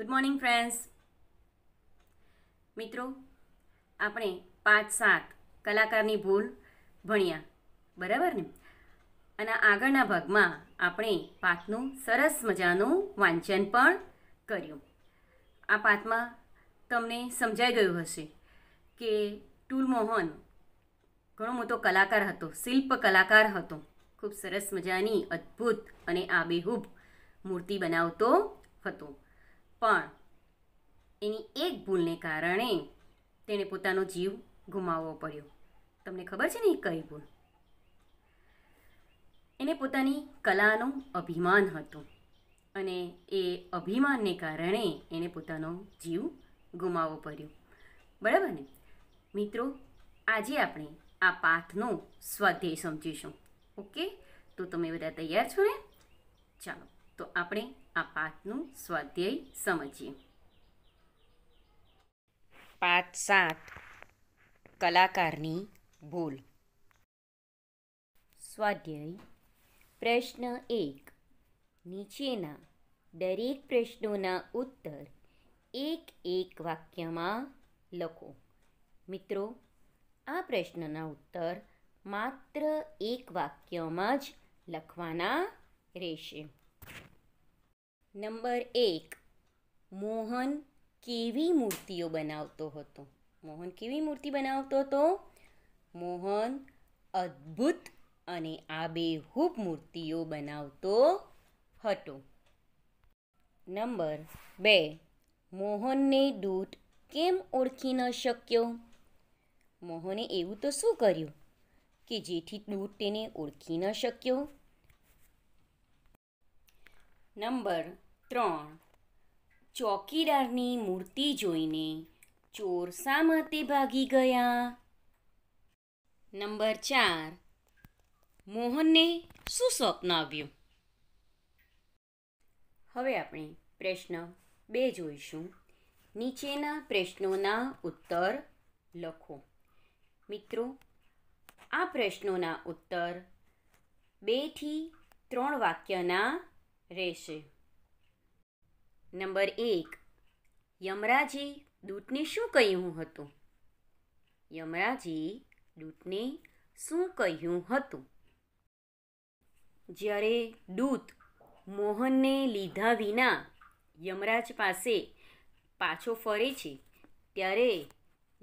good morning friends મિત્રો આપણે પાંચ સાત કલાકારની ભૂલ ભણ્યા બરાબર ને અને આગળના ભાગમાં આપણે પાઠનું સરસ મજાનું વાંચન પણ કર્યું આ પાઠમાં તમને સમજાઈ ગયું હશે કે ટુલમોહન ઘણો મોટો કલાકાર હતો શિલ્પ કલાકાર હતો ખૂબ સરસ મજાની અદ્ભુત અને આબેહૂબ મૂર્તિ બનાવતો હતો પણ એની એક ભૂલને કારણે તેણે પોતાનો જીવ ગુમાવવો પડ્યો તમને ખબર છે ને એ કઈ ભૂલ એને પોતાની કલાનું અભિમાન હતું અને એ અભિમાનને કારણે એને પોતાનો જીવ ગુમાવવો પડ્યો બરાબર ને મિત્રો આજે આપણે આ પાઠનો સ્વાધ્યાય સમજીશું ઓકે તો તમે બધા તૈયાર છો ને ચાલો તો આપણે આ પાઠનું સ્વાધ્યાય સમજીએ પાઠ સાત કલાકારની ભૂલ સ્વાધ્યાય પ્રશ્ન એક નીચેના દરેક પ્રશ્નોના ઉત્તર એક એક વાક્યમાં લખો મિત્રો આ પ્રશ્નના ઉત્તર માત્ર એક વાક્યમાં જ લખવાના રહેશે નંબર એક મોહન કેવી મૂર્તિઓ બનાવતો હતો મોહન કેવી મૂર્તિ બનાવતો હતો મોહન અદ્ભુત અને આ આબેહૂબ મૂર્તિઓ બનાવતો હતો નંબર બે મોહનને દૂત કેમ ઓળખી ન શક્યો મોહને એવું તો શું કર્યું કે જેથી દૂત તેને ઓળખી ન શક્યો નંબર ત્રણ ચોકીદારની મૂર્તિ જોઈને ચોર શા માટે ભાગી ગયા નંબર ચાર મોહનને શું સ્વપ્ન આવ્યું હવે આપણે પ્રશ્ન બે જોઈશું નીચેના પ્રશ્નોના ઉત્તર લખો મિત્રો આ પ્રશ્નોના ઉત્તર બેથી ત્રણ વાક્યના રહેશે નંબર એક યમરાજે દૂતને શું કહ્યું હતું યમરાજી દૂતને શું કહ્યું હતું જ્યારે દૂત મોહનને લીધા વિના યમરાજ પાસે પાછો ફરે છે ત્યારે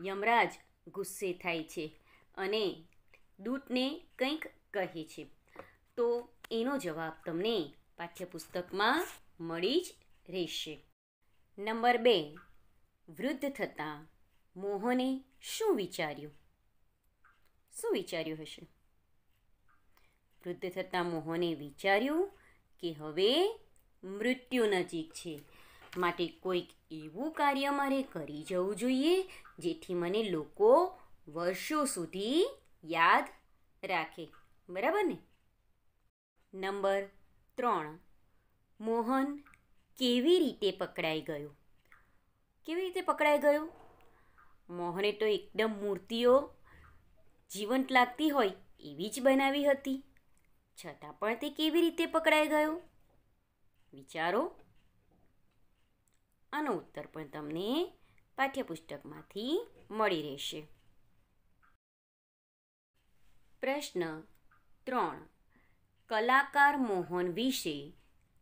યમરાજ ગુસ્સે થાય છે અને દૂતને કંઈક કહે છે તો એનો જવાબ તમને પાઠ્યપુસ્તકમાં મળી જ રહેશે નંબર બે વૃદ્ધ થતાં મોહને શું વિચાર્યું શું વિચાર્યું હશે વૃદ્ધ થતાં મોહને વિચાર્યું કે હવે મૃત્યુ નજીક છે માટે કોઈક એવું કાર્ય મારે કરી જવું જોઈએ જેથી મને લોકો વર્ષો સુધી યાદ રાખે બરાબર ને નંબર ત્રણ મોહન કેવી રીતે પકડાઈ ગયો કેવી રીતે પકડાઈ ગયો મોહને તો એકદમ મૂર્તિઓ જીવંત લાગતી હોય એવી જ બનાવી હતી છતાં પણ તે કેવી રીતે પકડાઈ ગયો વિચારો આનો ઉત્તર પણ તમને પાઠ્યપુસ્તકમાંથી મળી રહેશે પ્રશ્ન ત્રણ કલાકાર મોહન વિશે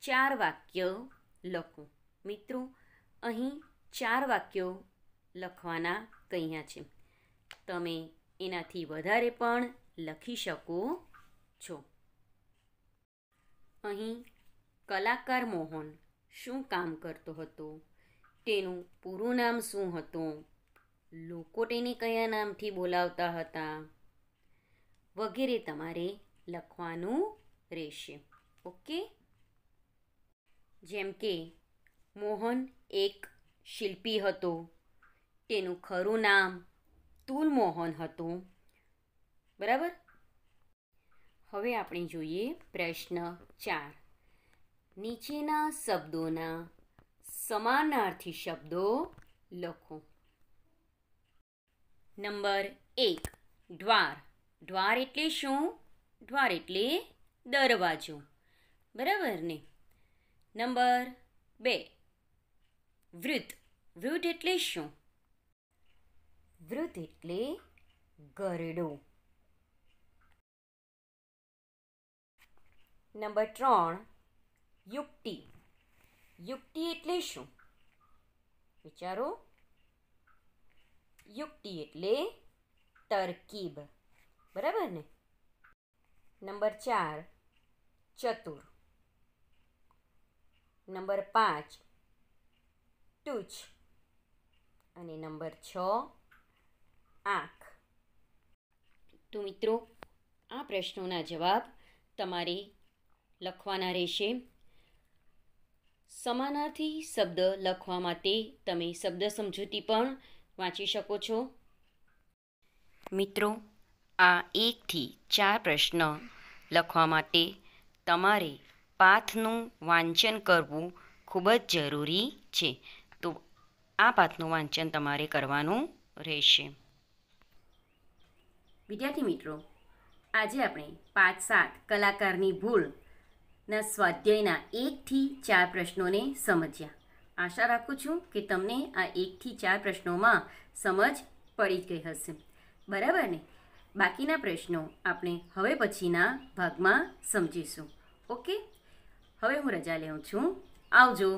ચાર વાક્ય લખો મિત્રો અહીં ચાર વાક્યો લખવાના કહ્યા છે તમે એનાથી વધારે પણ લખી શકો છો અહીં કલાકાર મોહન શું કામ કરતો હતો તેનું પૂરું નામ શું હતું લોકો તેને કયા નામથી બોલાવતા હતા વગેરે તમારે લખવાનું રહેશે ઓકે જેમ કે મોહન એક શિલ્પી હતો તેનું ખરું નામ તુલમોહન હતું બરાબર હવે આપણે જોઈએ પ્રશ્ન ચાર નીચેના શબ્દોના સમાનાર્થી શબ્દો લખો નંબર એક દ્વાર દ્વાર એટલે શું દ્વાર એટલે દરવાજો બરાબર ને નંબર બે વૃત વૃત એટલે શું વૃત એટલે ગરડો નંબર ત્રણ યુક્તિ યુક્તિ એટલે શું વિચારો યુક્તિ એટલે તરકીબ બરાબર ને નંબર ચાર ચતુર નંબર પાંચ ટૂચ અને નંબર છ આંખ તો મિત્રો આ પ્રશ્નોના જવાબ તમારે લખવાના રહેશે સમાનાર્થી શબ્દ લખવા માટે તમે શબ્દ સમજૂતી પણ વાંચી શકો છો મિત્રો આ એકથી ચાર પ્રશ્ન લખવા માટે તમારે પાથનું વાંચન કરવું ખૂબ જ જરૂરી છે તો આ પાથનું વાંચન તમારે કરવાનું રહેશે વિદ્યાર્થી મિત્રો આજે આપણે પાંચ સાત કલાકારની ભૂલના સ્વાધ્યાયના એકથી ચાર પ્રશ્નોને સમજ્યા આશા રાખું છું કે તમને આ એકથી ચાર પ્રશ્નોમાં સમજ પડી ગઈ હશે બરાબર ને બાકીના પ્રશ્નો આપણે હવે પછીના ભાગમાં સમજીશું ઓકે હવે હું રજા લઉં છું આવજો